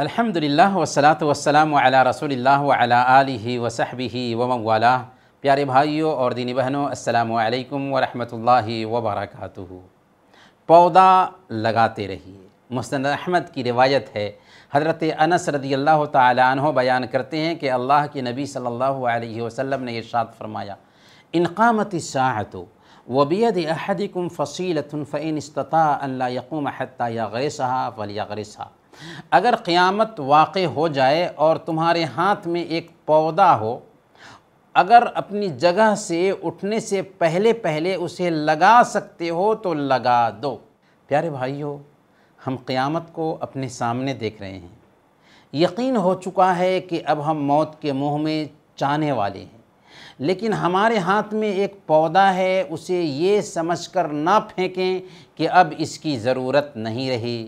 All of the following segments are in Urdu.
الحمد للہ وسلاۃ وسلم رسول اللہ علی علیہ وصحبہ وم پیارے بھائیوں اور دینی بہنوں السلام علیکم ورحمۃ اللہ وبرکاتہ پودا لگاتے رہیے مسند احمد کی روایت ہے حضرت انس رضی اللہ تعالی عنہ بیان کرتے ہیں کہ اللہ کے نبی صلی اللہ علیہ وسلم نے ارشاد فرمایا انقامت ساعتو وبیت احدم فعین اسططاح اللہ احتٰغریسہ ولیغ غریصہ اگر قیامت واقع ہو جائے اور تمہارے ہاتھ میں ایک پودا ہو اگر اپنی جگہ سے اٹھنے سے پہلے پہلے اسے لگا سکتے ہو تو لگا دو پیارے بھائیو ہم قیامت کو اپنے سامنے دیکھ رہے ہیں یقین ہو چکا ہے کہ اب ہم موت کے منہ میں چانے والے ہیں لیکن ہمارے ہاتھ میں ایک پودا ہے اسے یہ سمجھ کر نہ پھینکیں کہ اب اس کی ضرورت نہیں رہی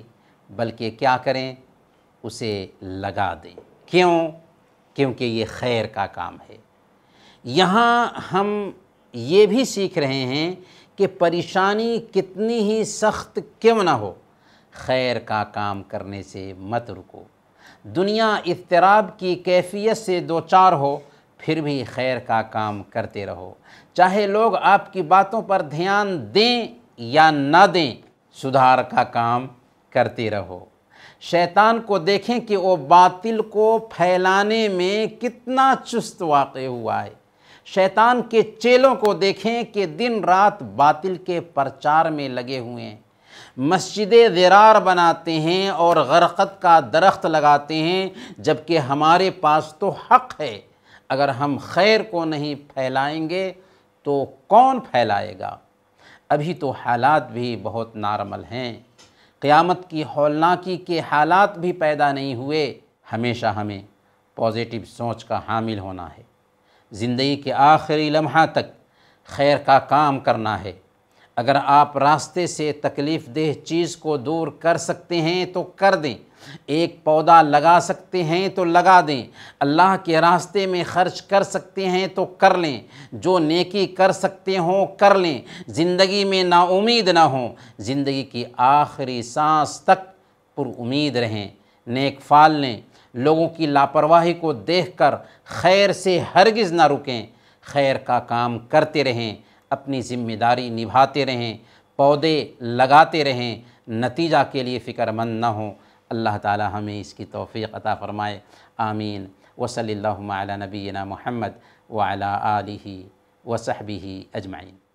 بلکہ کیا کریں اسے لگا دیں کیوں کیونکہ یہ خیر کا کام ہے یہاں ہم یہ بھی سیکھ رہے ہیں کہ پریشانی کتنی ہی سخت کیوں نہ ہو خیر کا کام کرنے سے مت رکو دنیا اضطراب کی کیفیت سے دوچار ہو پھر بھی خیر کا کام کرتے رہو چاہے لوگ آپ کی باتوں پر دھیان دیں یا نہ دیں سدھار کا کام کرتے رہو شیطان کو دیکھیں کہ وہ باطل کو پھیلانے میں کتنا چست واقع ہوا ہے شیطان کے چیلوں کو دیکھیں کہ دن رات باطل کے پرچار میں لگے ہوئے ہیں مسجدیں ذرار بناتے ہیں اور غرقت کا درخت لگاتے ہیں جبکہ ہمارے پاس تو حق ہے اگر ہم خیر کو نہیں پھیلائیں گے تو کون پھیلائے گا ابھی تو حالات بھی بہت نارمل ہیں قیامت کی ہولناکی کے حالات بھی پیدا نہیں ہوئے ہمیشہ ہمیں پازیٹیو سوچ کا حامل ہونا ہے زندگی کے آخری لمحہ تک خیر کا کام کرنا ہے اگر آپ راستے سے تکلیف دہ چیز کو دور کر سکتے ہیں تو کر دیں ایک پودا لگا سکتے ہیں تو لگا دیں اللہ کے راستے میں خرچ کر سکتے ہیں تو کر لیں جو نیکی کر سکتے ہوں کر لیں زندگی میں نا امید نہ ہوں زندگی کی آخری سانس تک پر امید رہیں نیک فال لیں لوگوں کی لاپرواہی کو دیکھ کر خیر سے ہرگز نہ رکیں خیر کا کام کرتے رہیں اپنی ذمہ داری نبھاتے رہیں پودے لگاتے رہیں نتیجہ کے لیے فکر مند نہ ہوں اللہ تعالی ہمیں اس کی توفیق عطا فرمائے آمین وصلی اللہ علی نبینا محمد وعلی آلہ وصحبہ اجمعین